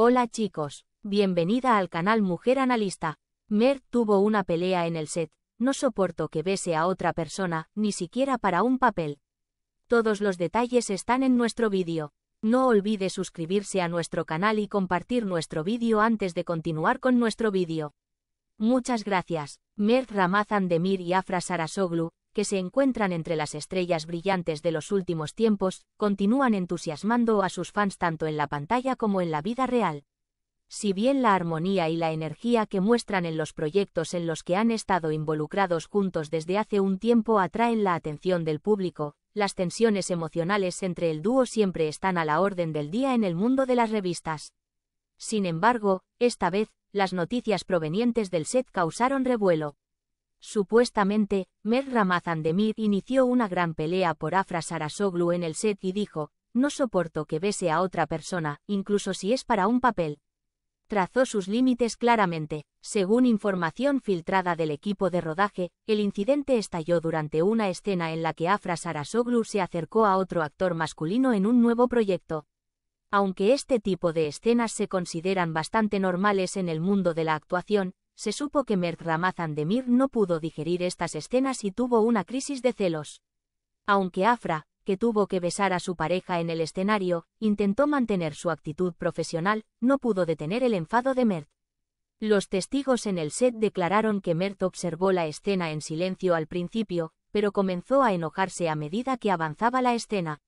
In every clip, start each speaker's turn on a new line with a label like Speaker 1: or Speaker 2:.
Speaker 1: Hola chicos, bienvenida al canal Mujer Analista. Mer tuvo una pelea en el set, no soporto que bese a otra persona, ni siquiera para un papel. Todos los detalles están en nuestro vídeo. No olvide suscribirse a nuestro canal y compartir nuestro vídeo antes de continuar con nuestro vídeo. Muchas gracias. Mer, Ramazan Demir y Afra Sarasoglu, que se encuentran entre las estrellas brillantes de los últimos tiempos, continúan entusiasmando a sus fans tanto en la pantalla como en la vida real. Si bien la armonía y la energía que muestran en los proyectos en los que han estado involucrados juntos desde hace un tiempo atraen la atención del público, las tensiones emocionales entre el dúo siempre están a la orden del día en el mundo de las revistas. Sin embargo, esta vez, las noticias provenientes del set causaron revuelo. Supuestamente, Mer Demir inició una gran pelea por Afra Sarasoglu en el set y dijo, no soporto que bese a otra persona, incluso si es para un papel. Trazó sus límites claramente. Según información filtrada del equipo de rodaje, el incidente estalló durante una escena en la que Afra Sarasoglu se acercó a otro actor masculino en un nuevo proyecto. Aunque este tipo de escenas se consideran bastante normales en el mundo de la actuación, se supo que Mert Ramazan Demir no pudo digerir estas escenas y tuvo una crisis de celos. Aunque Afra, que tuvo que besar a su pareja en el escenario, intentó mantener su actitud profesional, no pudo detener el enfado de Mert. Los testigos en el set declararon que Mert observó la escena en silencio al principio, pero comenzó a enojarse a medida que avanzaba la escena,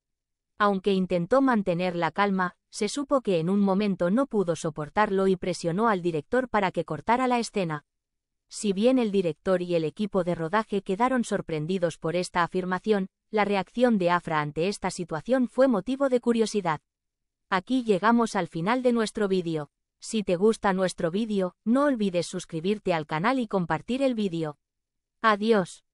Speaker 1: aunque intentó mantener la calma, se supo que en un momento no pudo soportarlo y presionó al director para que cortara la escena. Si bien el director y el equipo de rodaje quedaron sorprendidos por esta afirmación, la reacción de Afra ante esta situación fue motivo de curiosidad. Aquí llegamos al final de nuestro vídeo. Si te gusta nuestro vídeo, no olvides suscribirte al canal y compartir el vídeo. Adiós.